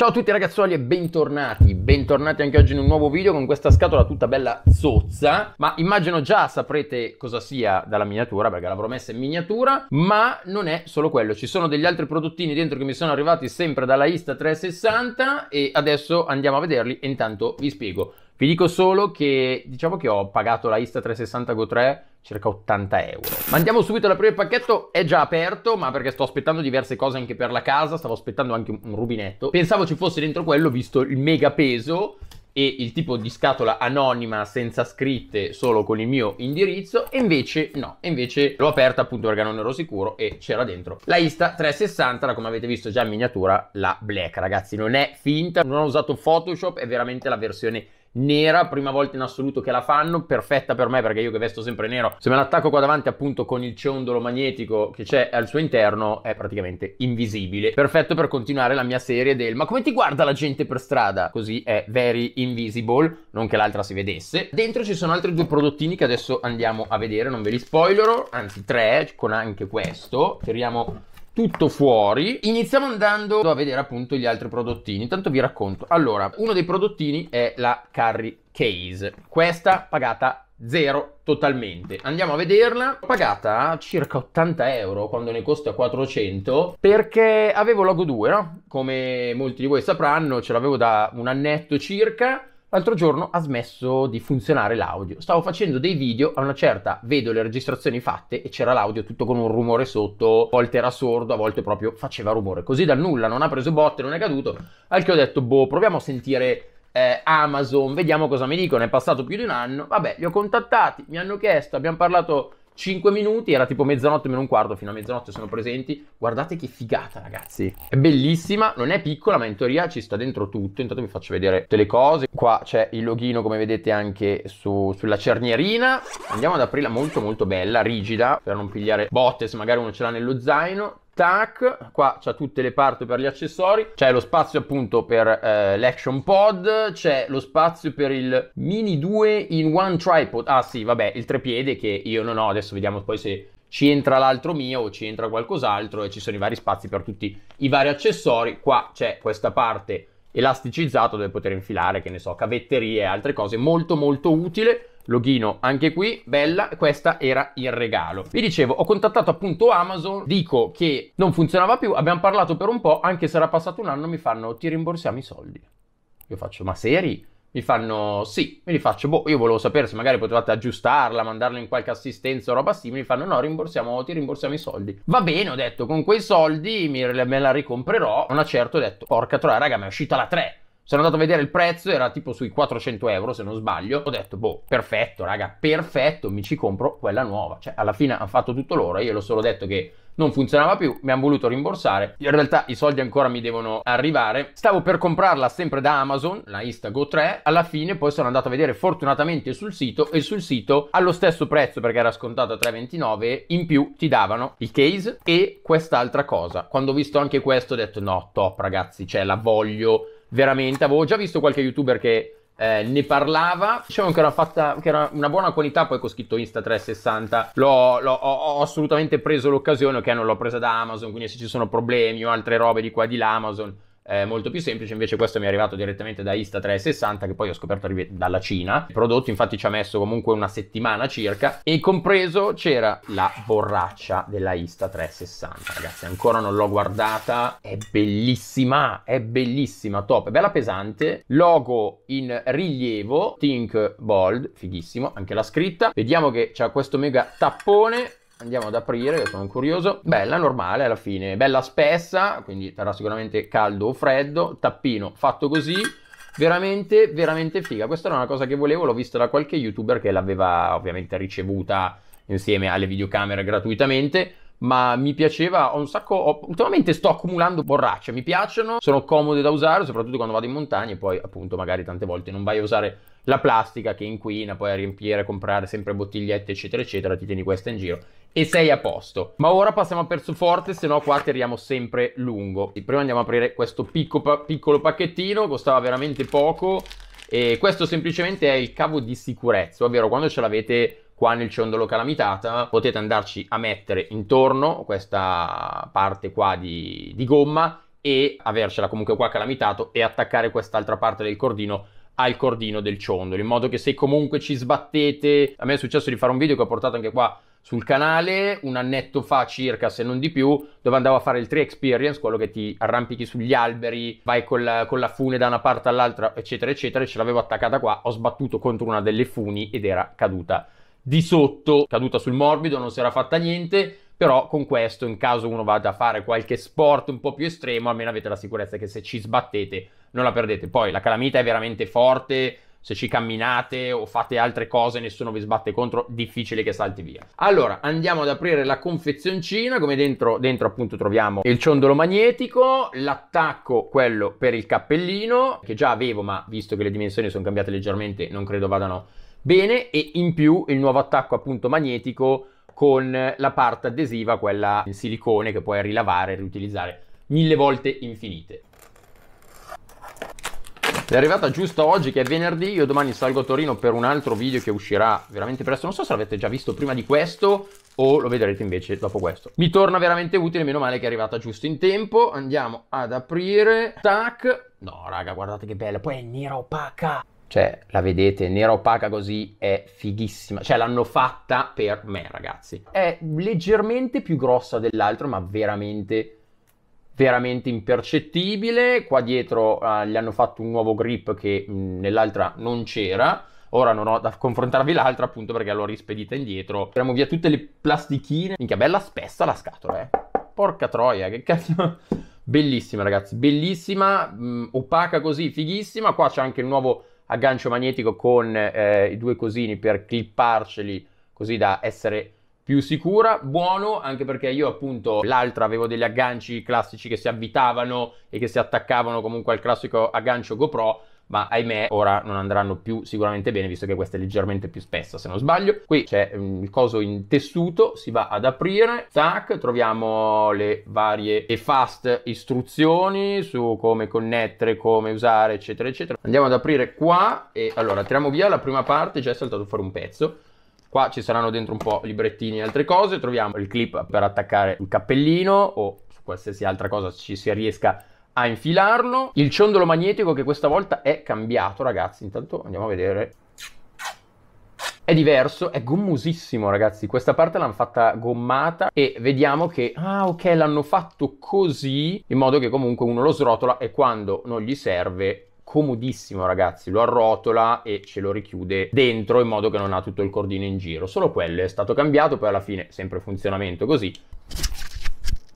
Ciao a tutti ragazzuoli e bentornati, bentornati anche oggi in un nuovo video con questa scatola tutta bella zozza, ma immagino già saprete cosa sia dalla miniatura perché l'avrò messa in miniatura, ma non è solo quello, ci sono degli altri prodottini dentro che mi sono arrivati sempre dalla Insta 360 e adesso andiamo a vederli e intanto vi spiego. Vi dico solo che diciamo che ho pagato la Insta 360 Go 3 circa 80 euro. Ma andiamo subito all'aprire il pacchetto, è già aperto, ma perché sto aspettando diverse cose anche per la casa, stavo aspettando anche un, rubinetto. Pensavo ci fosse dentro quello, visto il mega peso, e il tipo di scatola anonima senza scritte solo con il mio indirizzo e invece no, e invece l'ho aperta appunto perché non ero sicuro e c'era dentro la Insta 360, la, come avete visto già in miniatura la Black ragazzi non è finta, non ho usato Photoshop, è veramente la versione nera, prima volta in assoluto che la fanno, perfetta per me perché io che vesto sempre nero, se me l'attacco qua davanti appunto con il ciondolo magnetico che c'è al suo interno è praticamente invisibile, perfetto per continuare la mia serie del ma come ti guarda la gente per strada? Così è very invisible, non che l'altra si vedesse. Dentro ci sono altri due prodottini che adesso andiamo a vedere, non ve li spoilerò, anzi tre con anche questo, tiriamo tutto fuori. Iniziamo andando a vedere appunto gli altri prodottini. Intanto vi racconto. Allora, uno dei prodottini è la Carry Case. Questa pagata zero totalmente. Andiamo a vederla. L'ho pagata circa 80 euro quando ne costa 400 perché avevo Logo 2, no? Come molti di voi sapranno, ce l'avevo da un annetto circa l'altro giorno ha smesso di funzionare l'audio. Stavo facendo dei video, a una certa vedo le registrazioni fatte e c'era l'audio tutto con un rumore sotto, a volte era sordo, a volte proprio faceva rumore. Così dal nulla, non ha preso botte, non è caduto, al che ho detto, boh, proviamo a sentire eh, Amazon, vediamo cosa mi dicono, è passato più di un anno, vabbè, li ho contattati, mi hanno chiesto, abbiamo parlato 5 minuti, era tipo mezzanotte meno un quarto, fino a mezzanotte sono presenti. Guardate che figata, ragazzi. È bellissima, non è piccola, ma in teoria ci sta dentro tutto. Intanto vi faccio vedere tutte le cose. Qua c'è il loghino, come vedete, anche su, sulla cernierina. Andiamo ad aprirla molto molto bella, rigida, per non pigliare botte se magari uno ce l'ha nello zaino tac, qua c'è tutte le parti per gli accessori, c'è lo spazio appunto per eh, l'action pod, c'è lo spazio per il mini 2 in one tripod, ah sì vabbè il trepiede che io non ho, adesso vediamo poi se ci entra l'altro mio o ci entra qualcos'altro e ci sono i vari spazi per tutti i vari accessori, qua c'è questa parte elasticizzata dove poter infilare, che ne so, cavetterie e altre cose, molto molto utile loghino anche qui, bella, questa era il regalo. Vi dicevo, ho contattato appunto Amazon, dico che non funzionava più, abbiamo parlato per un po', anche se era passato un anno, mi fanno ti rimborsiamo i soldi. Io faccio, ma seri? Mi fanno sì, me li faccio, boh, io volevo sapere se magari potevate aggiustarla, mandarla in qualche assistenza o roba simile, mi fanno no, rimborsiamo, ti rimborsiamo i soldi. Va bene, ho detto, con quei soldi me la ricomprerò, non ha certo ho detto, porca troia, raga, mi è uscita la 3, sono andato a vedere il prezzo, era tipo sui 400 euro se non sbaglio. Ho detto, boh, perfetto raga, perfetto, mi ci compro quella nuova. Cioè, alla fine hanno fatto tutto loro, io l'ho solo detto che non funzionava più, mi hanno voluto rimborsare. In realtà i soldi ancora mi devono arrivare. Stavo per comprarla sempre da Amazon, la Instago 3. Alla fine poi sono andato a vedere fortunatamente sul sito e sul sito allo stesso prezzo perché era scontato a 3,29 in più ti davano il case e quest'altra cosa. Quando ho visto anche questo ho detto no, top ragazzi, cioè la voglio veramente. Avevo già visto qualche youtuber che eh, ne parlava. Dicevano che era fatta, che era una buona qualità. Poi ho scritto Insta 360. L'ho, l'ho, ho assolutamente preso l'occasione, ok? Non l'ho presa da Amazon. Quindi se ci sono problemi o altre robe di qua di là, Amazon eh, molto più semplice, invece questo mi è arrivato direttamente da Insta360 che poi ho scoperto dalla Cina. Il prodotto infatti ci ha messo comunque una settimana circa e compreso c'era la borraccia della Insta360, ragazzi, ancora non l'ho guardata, è bellissima, è bellissima, top, è bella pesante, logo in rilievo, Think Bold, fighissimo, anche la scritta. Vediamo che c'ha questo mega tappone Andiamo ad aprire, sono curioso. Bella, normale alla fine, bella spessa, quindi terrà sicuramente caldo o freddo. Tappino fatto così, veramente, veramente figa. Questa era una cosa che volevo, l'ho vista da qualche youtuber che l'aveva ovviamente ricevuta insieme alle videocamere gratuitamente ma mi piaceva, ho un sacco, ho, ultimamente sto accumulando borracce, mi piacciono, sono comode da usare, soprattutto quando vado in montagna e poi appunto magari tante volte non vai a usare la plastica che inquina, poi a riempire, comprare sempre bottigliette eccetera eccetera, ti tieni questa in giro e sei a posto. Ma ora passiamo a perso forte, se no qua tiriamo sempre lungo. Prima andiamo a aprire questo piccolo, piccolo pacchettino, costava veramente poco e questo semplicemente è il cavo di sicurezza, ovvero quando ce l'avete qua nel ciondolo calamitata potete andarci a mettere intorno questa parte qua di, di gomma e avercela comunque qua calamitato e attaccare quest'altra parte del cordino al cordino del ciondolo in modo che se comunque ci sbattete a me è successo di fare un video che ho portato anche qua sul canale un annetto fa circa se non di più dove andavo a fare il tree experience quello che ti arrampichi sugli alberi vai con con la fune da una parte all'altra eccetera eccetera e ce l'avevo attaccata qua ho sbattuto contro una delle funi ed era caduta di sotto, caduta sul morbido, non si era fatta niente, però con questo in caso uno vada a fare qualche sport un po' più estremo, almeno avete la sicurezza che se ci sbattete non la perdete. Poi la calamita è veramente forte, se ci camminate o fate altre cose nessuno vi sbatte contro, difficile che salti via. Allora, andiamo ad aprire la confezioncina, come dentro, dentro appunto troviamo il ciondolo magnetico, l'attacco, quello per il cappellino, che già avevo, ma visto che le dimensioni sono cambiate leggermente, non credo vadano bene e in più il nuovo attacco appunto magnetico con la parte adesiva, quella in silicone che puoi rilavare e riutilizzare mille volte infinite. È arrivata giusto oggi che è venerdì, io domani salgo a Torino per un altro video che uscirà veramente presto, non so se l'avete già visto prima di questo o lo vedrete invece dopo questo. Mi torna veramente utile, meno male che è arrivata giusto in tempo, andiamo ad aprire, tac, no raga guardate che bella, poi è nera opaca. Cioè, la vedete, nera opaca così è fighissima. Cioè, l'hanno fatta per me, ragazzi. È leggermente più grossa dell'altro, ma veramente, veramente impercettibile. Qua dietro uh, gli hanno fatto un nuovo grip che mh, mm, nell'altra non c'era. Ora non ho da confrontarvi l'altra appunto perché l'ho rispedita indietro. Tiriamo via tutte le plastichine. Minchia, bella spessa la scatola, eh. Porca troia, che cazzo... Bellissima ragazzi, bellissima, mh, mm, opaca così, fighissima. Qua c'è anche il nuovo aggancio magnetico con eh, i due cosini per clipparceli così da essere più sicura, buono anche perché io appunto l'altra avevo degli agganci classici che si avvitavano e che si attaccavano comunque al classico aggancio GoPro ma ahimè ora non andranno più sicuramente bene visto che questa è leggermente più spessa se non sbaglio. Qui c'è mm, il coso in tessuto, si va ad aprire, tac, troviamo le varie e fast istruzioni su come connettere, come usare eccetera eccetera. Andiamo ad aprire qua e allora tiriamo via la prima parte, già è saltato fuori un pezzo. Qua ci saranno dentro un po' librettini e altre cose, troviamo il clip per attaccare il cappellino o qualsiasi altra cosa ci si riesca a a infilarlo. Il ciondolo magnetico che questa volta è cambiato, ragazzi. Intanto andiamo a vedere. È diverso, è gommosissimo ragazzi, questa parte l'hanno fatta gommata e vediamo che, ah ok, l'hanno fatto così, in modo che comunque uno lo srotola e quando non gli serve comodissimo ragazzi, lo arrotola e ce lo richiude dentro in modo che non ha tutto il cordino in giro, solo quello è stato cambiato, poi alla fine sempre funzionamento così,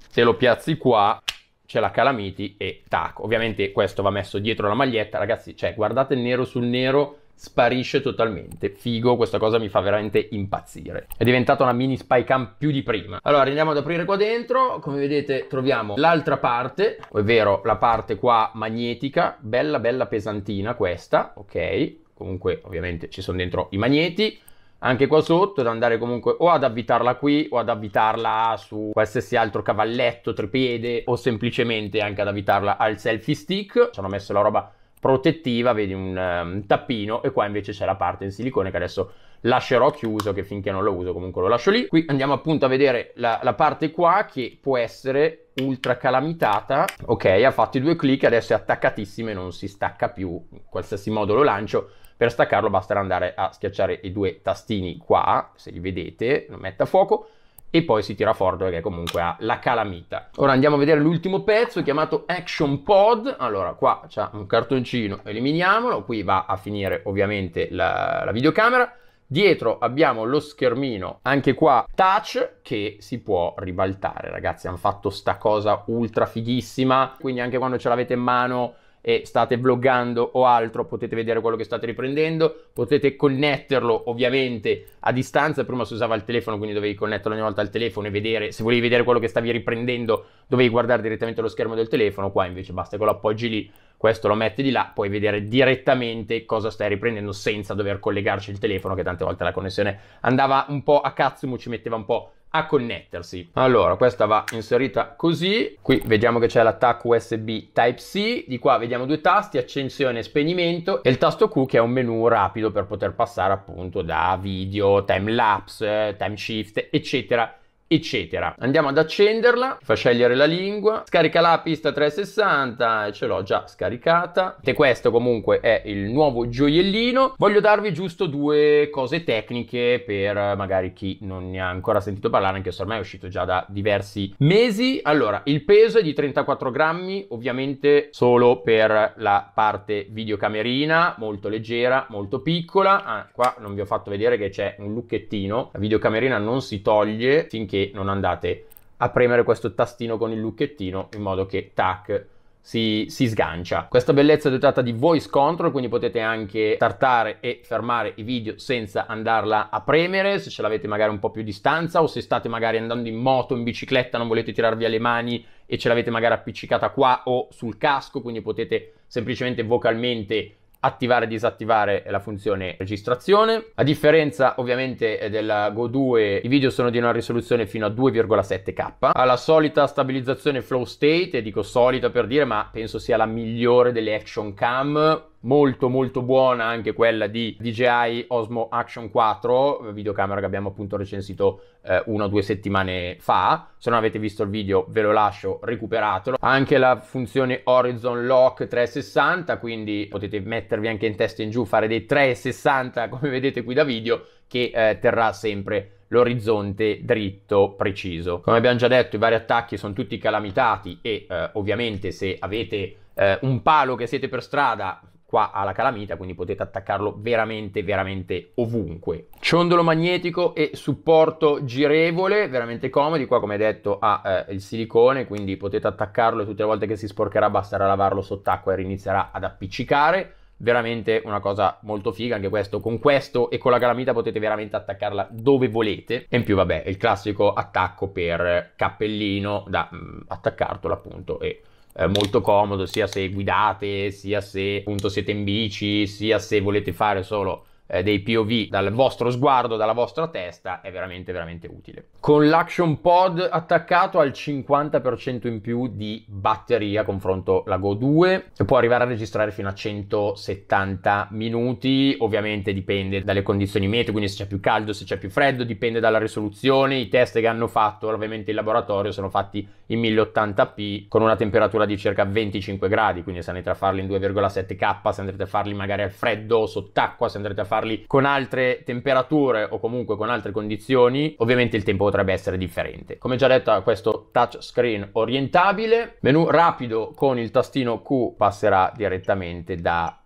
se lo piazzi qua c'è la Calamiti e tac. Ovviamente questo va messo dietro la maglietta, ragazzi, cioè guardate nero sul nero sparisce totalmente. Figo, questa cosa mi fa veramente impazzire. È diventata una mini spy cam più di prima. Allora andiamo ad aprire qua dentro, come vedete troviamo l'altra parte, ovvero oh, la parte qua magnetica, bella bella pesantina questa, ok? Comunque ovviamente ci sono dentro i magneti, anche qua sotto da andare comunque o ad avvitarla qui o ad avvitarla su qualsiasi altro cavalletto, tripiede o semplicemente anche ad avvitarla al selfie stick. Ci hanno messo la roba protettiva, vedi un, um, tappino e qua invece c'è la parte in silicone che adesso lascerò chiuso che finché non lo uso comunque lo lascio lì. Qui andiamo appunto a vedere la, la parte qua che può essere ultra calamitata. Ok, ha fatto i due clic, adesso è attaccatissima e non si stacca più. In qualsiasi modo lo lancio per staccarlo basterà andare a schiacciare i due tastini qua, se li vedete, lo mette a fuoco, e poi si tira fuori perché comunque ha la calamita. Ora andiamo a vedere l'ultimo pezzo chiamato Action Pod. Allora qua c'è un cartoncino, eliminiamolo, qui va a finire ovviamente la, la videocamera. Dietro abbiamo lo schermino, anche qua touch, che si può ribaltare. Ragazzi, hanno fatto sta cosa ultra fighissima, quindi anche quando ce l'avete in mano e state vloggando o altro, potete vedere quello che state riprendendo, potete connetterlo ovviamente a distanza, prima si usava il telefono, quindi dovevi connetterlo ogni volta al telefono e vedere, se volevi vedere quello che stavi riprendendo, dovevi guardare direttamente lo schermo del telefono, qua invece basta che lo appoggi lì, questo lo metti di là, puoi vedere direttamente cosa stai riprendendo senza dover collegarci il telefono, che tante volte la connessione andava un po' a cazzo, ci metteva un po' a connettersi. Allora, questa va inserita così. Qui vediamo che c'è l'attacco USB Type-C. Di qua vediamo due tasti, accensione e spegnimento. E il tasto Q che è un menu rapido per poter passare appunto da video, time lapse, time shift, eccetera eccetera. Andiamo ad accenderla, fa scegliere la lingua, scarica la pista 360 e ce l'ho già scaricata. E questo comunque è il nuovo gioiellino. Voglio darvi giusto due cose tecniche per eh, magari chi non ne ha ancora sentito parlare, anche se ormai è uscito già da diversi mesi. Allora, il peso è di 34 grammi, ovviamente solo per la parte videocamerina, molto leggera, molto piccola. Ah, qua non vi ho fatto vedere che c'è un lucchettino. La videocamerina non si toglie finché non andate a premere questo tastino con il lucchettino in modo che tac si, si, sgancia. Questa bellezza è dotata di voice control, quindi potete anche startare e fermare i video senza andarla a premere, se ce l'avete magari un po' più a distanza o se state magari andando in moto, in bicicletta, non volete tirar via le mani e ce l'avete magari appiccicata qua o sul casco, quindi potete semplicemente vocalmente attivare e disattivare la funzione registrazione. A differenza ovviamente della Go 2, i video sono di una risoluzione fino a 2,7K. Ha la solita stabilizzazione flow state, e dico solita per dire, ma penso sia la migliore delle action cam molto molto buona anche quella di DJI Osmo Action 4, videocamera che abbiamo appunto recensito eh, una o due settimane fa. Se non avete visto il video ve lo lascio, recuperatelo. Anche la funzione Horizon Lock 360, quindi potete mettervi anche in testa in giù, fare dei 360 come vedete qui da video, che eh, terrà sempre l'orizzonte dritto preciso. Come abbiamo già detto, i vari attacchi sono tutti calamitati e eh, ovviamente se avete eh, un palo che siete per strada qua ha calamita, quindi potete attaccarlo veramente, veramente ovunque. Ciondolo magnetico e supporto girevole, veramente comodi, qua come detto ha eh, il silicone, quindi potete attaccarlo e tutte le volte che si sporcherà basterà lavarlo sott'acqua e rinizierà ad appiccicare veramente una cosa molto figa anche questo con questo e con la calamita potete veramente attaccarla dove volete e in più vabbè il classico attacco per cappellino da mh, mm, attaccartelo appunto e eh, molto comodo sia se guidate, sia se appunto siete in bici, sia se volete fare solo eh, dei POV dal vostro sguardo, dalla vostra testa, è veramente, veramente utile. Con l'Action Pod attaccato al 50% in più di batteria confronto la Go 2, e può arrivare a registrare fino a 170 minuti, ovviamente dipende dalle condizioni meteo, quindi se c'è più caldo, se c'è più freddo, dipende dalla risoluzione, i test che hanno fatto ovviamente in laboratorio sono fatti in 1080p con una temperatura di circa 25 gradi, quindi se andrete a farli in 2,7k, se andrete a farli magari al freddo, sott'acqua, se andrete a farli farli con altre temperature o comunque con altre condizioni, ovviamente il tempo potrebbe essere differente. Come già detto, questo touchscreen orientabile, menu rapido con il tastino Q passerà direttamente da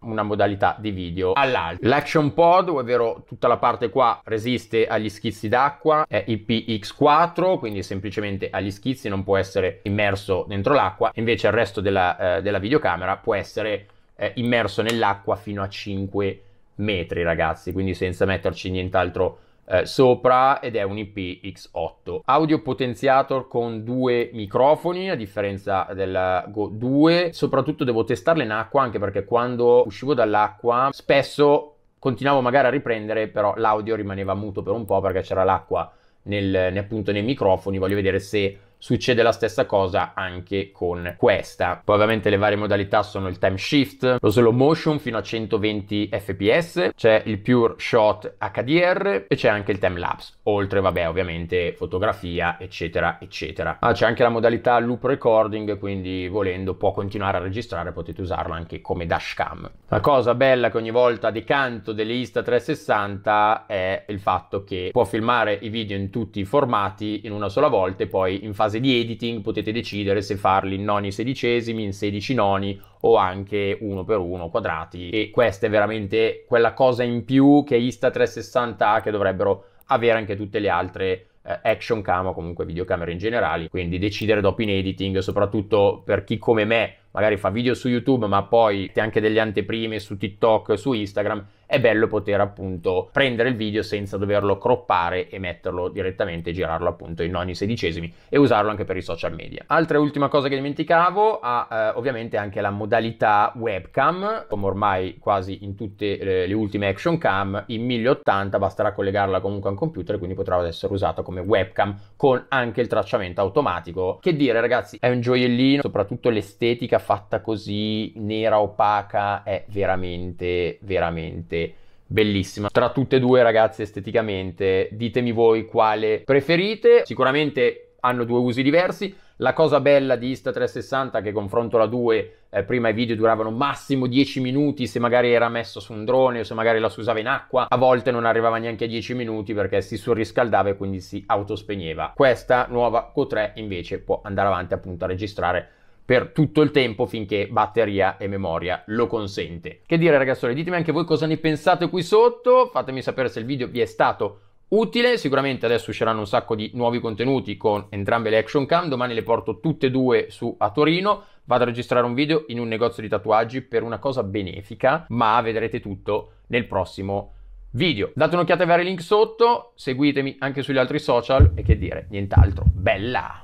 una modalità di video all'altra. L'action pod, ovvero tutta la parte qua resiste agli schizzi d'acqua, è IPX4, quindi semplicemente agli schizzi, non può essere immerso dentro l'acqua, invece il resto della, eh, della videocamera può essere eh, immerso nell'acqua fino a 5 metri ragazzi, quindi senza metterci nient'altro eh, sopra ed è un IPX8. Audio potenziato con due microfoni a differenza del Go 2, soprattutto devo testarle in acqua anche perché quando uscivo dall'acqua spesso continuavo magari a riprendere però l'audio rimaneva muto per un po' perché c'era l'acqua nel, appunto nei microfoni, voglio vedere se Succede la stessa cosa anche con questa. Poi ovviamente le varie modalità sono il time shift, lo slow motion fino a 120 fps, c'è il pure shot HDR e c'è anche il time lapse, oltre vabbè ovviamente fotografia eccetera eccetera. Ah, c'è anche la modalità loop recording, quindi volendo può continuare a registrare, potete usarlo anche come dash cam. La cosa bella che ogni volta decanto delle Insta360 è il fatto che può filmare i video in tutti i formati in una sola volta e poi in fase fase di editing potete decidere se farli in noni sedicesimi, in sedici noni o anche uno per uno quadrati e questa è veramente quella cosa in più che Insta360 ha che dovrebbero avere anche tutte le altre eh, action cam o comunque videocamere in generale, quindi decidere dopo in editing, soprattutto per chi come me magari fa video su YouTube, ma poi anche delle anteprime su TikTok, su Instagram, è bello poter appunto prendere il video senza doverlo croppare e metterlo direttamente, girarlo appunto in ogni sedicesimi e usarlo anche per i social media. Altra ultima cosa che dimenticavo, ha eh, ovviamente anche la modalità webcam, come ormai quasi in tutte le, eh, le ultime action cam, in 1080 basterà collegarla comunque a un computer, quindi potrà essere usata come webcam con anche il tracciamento automatico, che dire ragazzi è un gioiellino, soprattutto l'estetica fatta così nera opaca è veramente, veramente bellissima. Tra tutte e due ragazzi esteticamente ditemi voi quale preferite, sicuramente hanno due usi diversi. La cosa bella di Insta360 che confronto la 2, eh, prima i video duravano massimo 10 minuti se magari era messo su un drone o se magari la si usava in acqua, a volte non arrivava neanche a 10 minuti perché si surriscaldava e quindi si autospegneva. Questa nuova Q3 invece può andare avanti appunto a registrare per tutto il tempo finché batteria e memoria lo consente. Che dire ragazzi, ditemi anche voi cosa ne pensate qui sotto, fatemi sapere se il video vi è stato utile, sicuramente adesso usciranno un sacco di nuovi contenuti con entrambe le action cam, domani le porto tutte e due su a Torino, vado a registrare un video in un negozio di tatuaggi per una cosa benefica, ma vedrete tutto nel prossimo video. Date un'occhiata ai vari link sotto, seguitemi anche sugli altri social e che dire, nient'altro. Bella!